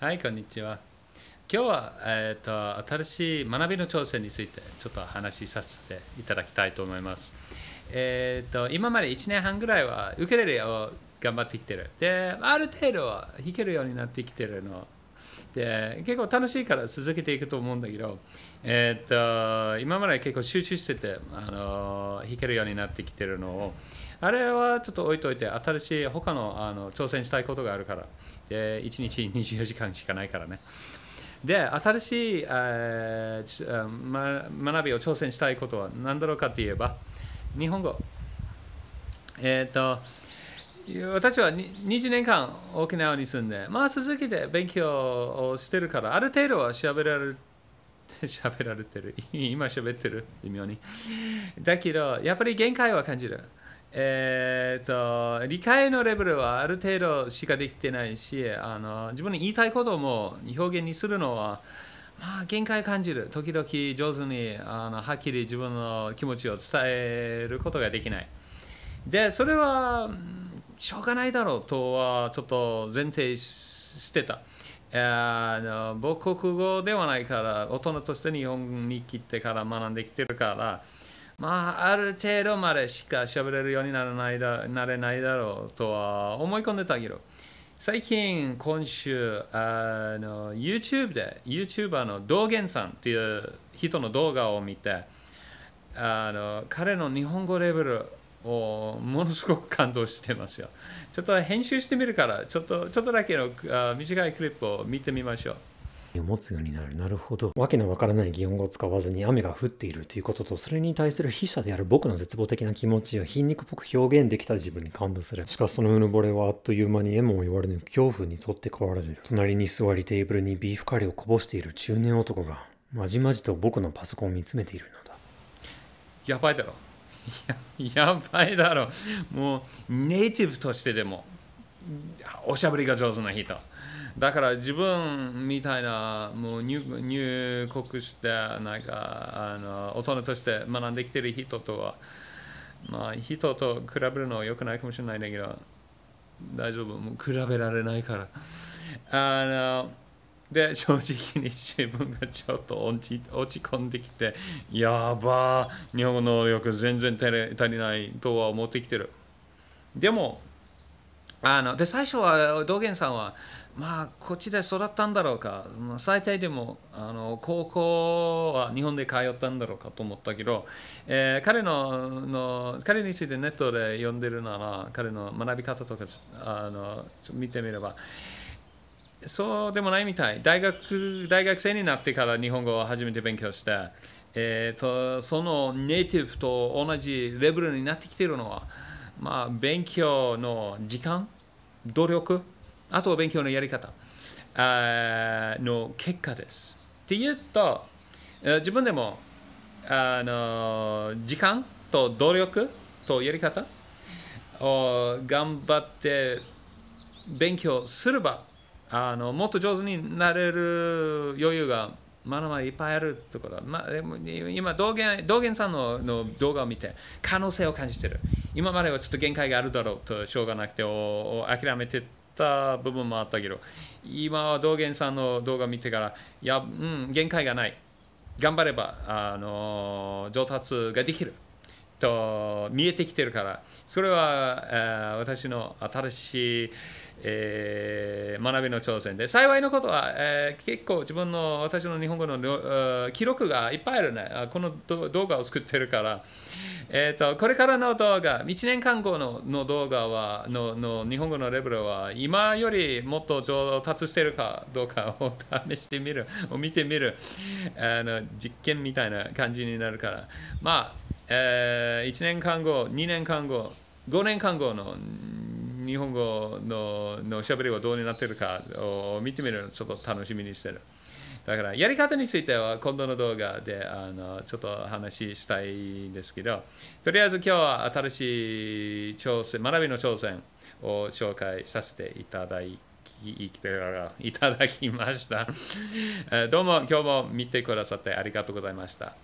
はい、こんにちは。今日は、えーと、新しい学びの挑戦についてちょっと話しさせていただきたいと思います。えーと、今まで1年半ぐらいはけれるよう頑張ってきてる。で、ある程度は弾けるようになってきてるので結構楽しいから続けていくと思うんだけど、えー、っと今まで結構集中しててあの弾けるようになってきてるのをあれはちょっと置いといて新しい他のあの挑戦したいことがあるからで1日24時間しかないからねで新しい、えー、学びを挑戦したいことは何だろうかといえば日本語えー、っと私は20年間沖縄に住んで、まあ、続けて勉強をしてるから、ある程度は喋られ 喋られてる。今喋ってる。微妙に。だけど、やっぱり限界は感じる。えーと、と理解のレベルはある程度しかできてないしあの自分に言いたいことも表現にするのは、まあ、限界感じる時々上手にあのはっきり自分の気持ちを伝えることができないでそれはしょうがないだろうとはちょっと前提してた。あの母国語ではないから大人として日本に来てから学んできてるからまあある程度までしか喋れるようにならないだなれないだろうとは思い込んでたけど最近今週あの YouTube で YouTuber の道元さんっていう人の動画を見てあの彼の日本語レベルものすごく感動してますよ。ちょっと編集してみるから、ちょっとちょっとだけの短いクリップを見てみましょう。持つようになる。なるほど。わけのわからない擬音語を使わずに雨が降っているということと、それに対する筆者である僕の絶望的な気持ちを皮肉っぽく表現できた自分に感動する。しかしそのうぬぼれはあっという間に絵も言われぬ恐怖にとって変わられる。隣に座りテーブルにビーフカレーをこぼしている中年男が、まじまじと僕のパソコンを見つめているのだ。やばいだろ。やばいだろもうネイティブとしてでもおしゃべりが上手な人だから自分みたいなもう入国してなんかあの大人として学んできてる人とはまあ人と比べるのはよくないかもしれないんだけど大丈夫もう比べられないからあので正直に自分がちょっと落ち込んできてやば日本語能力全然足りないとは思ってきてるでもあので最初は道元さんはまあこっちで育ったんだろうか、まあ、最低でもあの高校は日本で通ったんだろうかと思ったけど、えー、彼のの彼についてネットで読んでるなら彼の学び方とかあの見てみればそうでもないみたい大学大学生になってから日本語を初めて勉強して、えーと、そのネイティブと同じレベルになってきているのは、まあ、勉強の時間努力あとは勉強のやり方あの結果です。っていうと自分でもあの時間と努力とやり方を頑張って勉強すればあのもっと上手になれる余裕がまだまだいっぱいあるってことまあ、今道元、道元さんのの動画を見て可能性を感じてる。今まではちょっと限界があるだろうとしょうがなくてお諦めてた部分もあったけど今は道元さんの動画を見てからいや、うん、限界がない。頑張ればあの上達ができる。と見えてきてるからそれは私の新しい、えー、学びの挑戦で幸いのことは、えー、結構自分の私の日本語の記録がいっぱいあるねこの動画を作ってるから、えーと、これからの動画1年間後のの動画はのの日本語のレベルは今よりもっと上達してるかどうかを試してみる見てみるあの実験みたいな感じになるからまあえー、1年間後、2年間後、5年間後の日本語ののしゃべりはどうになってるかを見てみるのちょっと楽しみにしてる。だからやり方については今度の動画であのちょっと話したいんですけど、とりあえず今日は新しい挑戦、学びの挑戦を紹介させていただいいただきました。どうも今日も見てくださってありがとうございました。